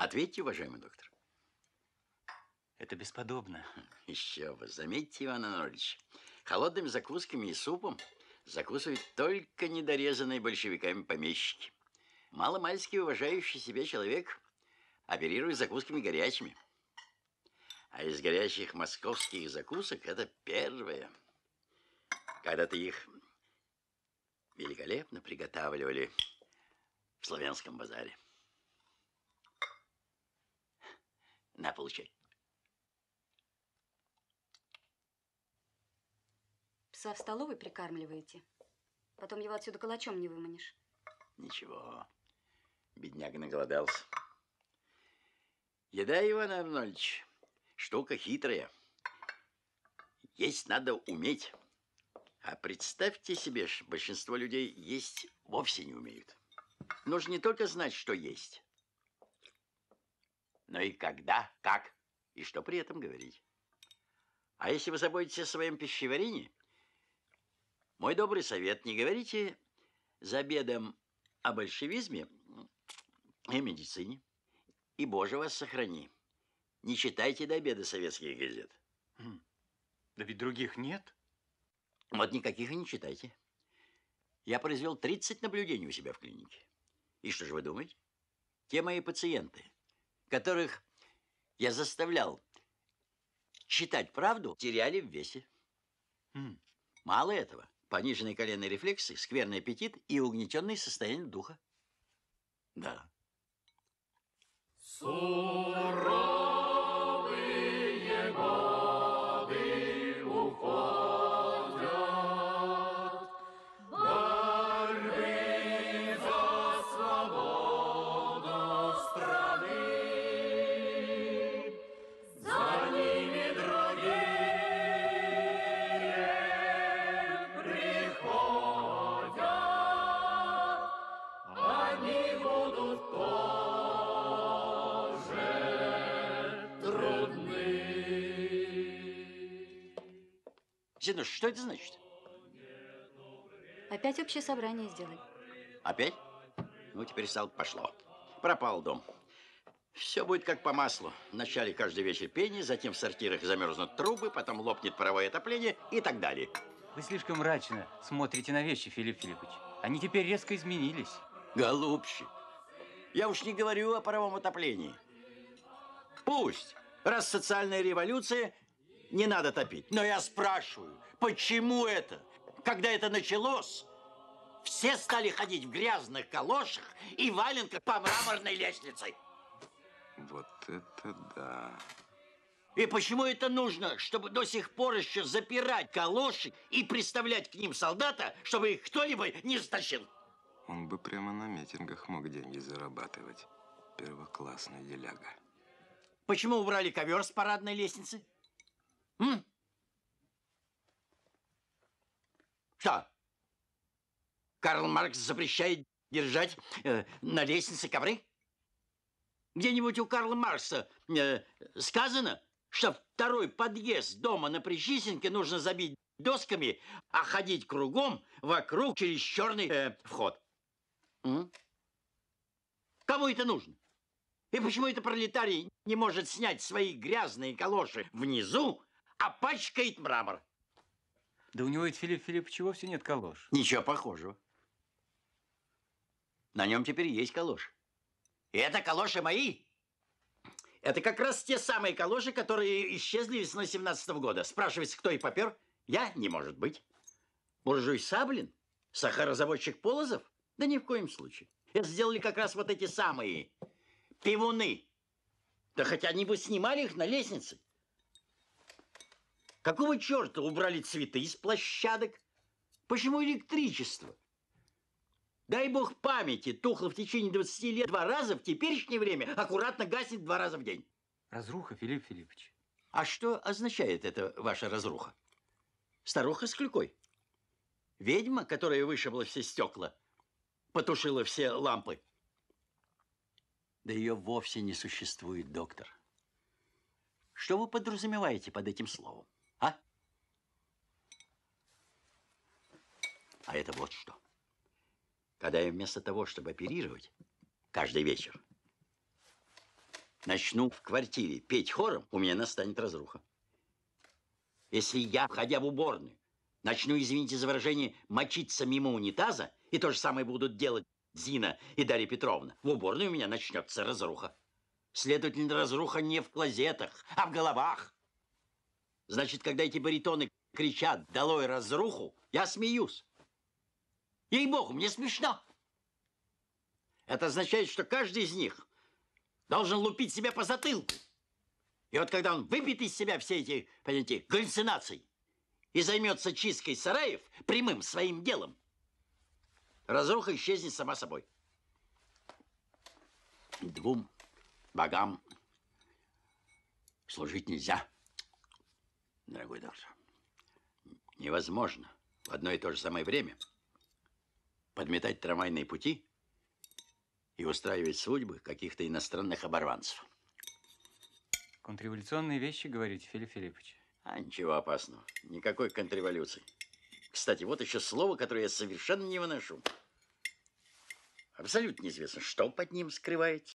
Ответьте, уважаемый доктор. Это бесподобно. Еще бы. Заметьте, Иван Анатольевич, холодными закусками и супом закусывают только недорезанные большевиками помещики. Маломальски уважающий себя человек оперирует закусками горячими. А из горячих московских закусок это первое. Когда-то их великолепно приготавливали в славянском базаре. На, получай. Пса в столовой прикармливаете? Потом его отсюда калачом не выманишь. Ничего, бедняга наголодался. Еда, Иван Арнольдович, штука хитрая. Есть надо уметь. А представьте себе, большинство людей есть вовсе не умеют. Нужно не только знать, что есть, но и когда, как и что при этом говорить. А если вы заботитесь о своем пищеварении, мой добрый совет, не говорите за обедом о большевизме и медицине. И, Боже, вас сохрани. Не читайте до обеда советских газет. Хм, да ведь других нет. Вот никаких и не читайте. Я произвел 30 наблюдений у себя в клинике. И что же вы думаете? Те мои пациенты, которых я заставлял читать правду, теряли в весе. Mm. Мало этого, пониженные коленные рефлексы, скверный аппетит и угнетенное состояние духа. Да. Суровый. Зинуш, что это значит? Опять общее собрание сделай. Опять? Ну, теперь стало пошло. Пропал дом. Все будет как по маслу. Вначале каждый вечер пение, затем в сортирах замерзнут трубы, потом лопнет паровое отопление и так далее. Вы слишком мрачно смотрите на вещи, Филипп Филиппович. Они теперь резко изменились. Голубчик, я уж не говорю о паровом отоплении. Пусть, раз социальная революция, не надо топить. Но я спрашиваю, почему это? Когда это началось, все стали ходить в грязных калошах и валенках по мраморной лестнице. Вот это да. И почему это нужно, чтобы до сих пор еще запирать калоши и приставлять к ним солдата, чтобы их кто-либо не стащил? Он бы прямо на митингах мог деньги зарабатывать. Первоклассный деляга. Почему убрали ковер с парадной лестницы? М? Что? Карл Маркс запрещает держать э, на лестнице ковры? Где-нибудь у Карла Маркса э, сказано, что второй подъезд дома на Причистенке нужно забить досками, а ходить кругом вокруг через черный э, вход. М? Кому это нужно? И почему это пролетарий не может снять свои грязные калоши внизу а пачкает мрамор. Да у него ведь Филипп Филиппович все нет калош. Ничего похожего. На нем теперь есть калоши. И это калоши мои. Это как раз те самые калоши, которые исчезли весной 17 -го года. Спрашивается, кто и попер? Я? Не может быть. Буржуй Саблин? Сахарозаводчик Полозов? Да ни в коем случае. Это сделали как раз вот эти самые пивуны. Да хотя они бы снимали их на лестнице. Какого черта убрали цветы из площадок? Почему электричество? Дай бог памяти, тухло в течение 20 лет два раза, в теперешнее время аккуратно гаснет два раза в день. Разруха, Филипп Филиппович. А что означает эта ваша разруха? Старуха с клюкой. Ведьма, которая вышибла все стекла, потушила все лампы. Да ее вовсе не существует, доктор. Что вы подразумеваете под этим словом? А это вот что. Когда я вместо того, чтобы оперировать, каждый вечер начну в квартире петь хором, у меня настанет разруха. Если я, входя в уборную, начну, извините за выражение, мочиться мимо унитаза, и то же самое будут делать Зина и Дарья Петровна, в уборной у меня начнется разруха. Следовательно, разруха не в клозетах, а в головах. Значит, когда эти баритоны кричат «Долой разруху!», я смеюсь. Ей-богу, мне смешно. Это означает, что каждый из них должен лупить себя по затылку. И вот когда он выбьет из себя все эти, понимаете, галлюцинации и займется чисткой сараев прямым своим делом, разруха исчезнет сама собой. Двум богам служить нельзя, дорогой доктор. Невозможно в одно и то же самое время – подметать трамвайные пути и устраивать судьбы каких-то иностранных оборванцев. Контрреволюционные вещи, говорите, Филипп Филиппович. А ничего опасного. Никакой контрреволюции. Кстати, вот еще слово, которое я совершенно не выношу. Абсолютно неизвестно, что под ним скрывается.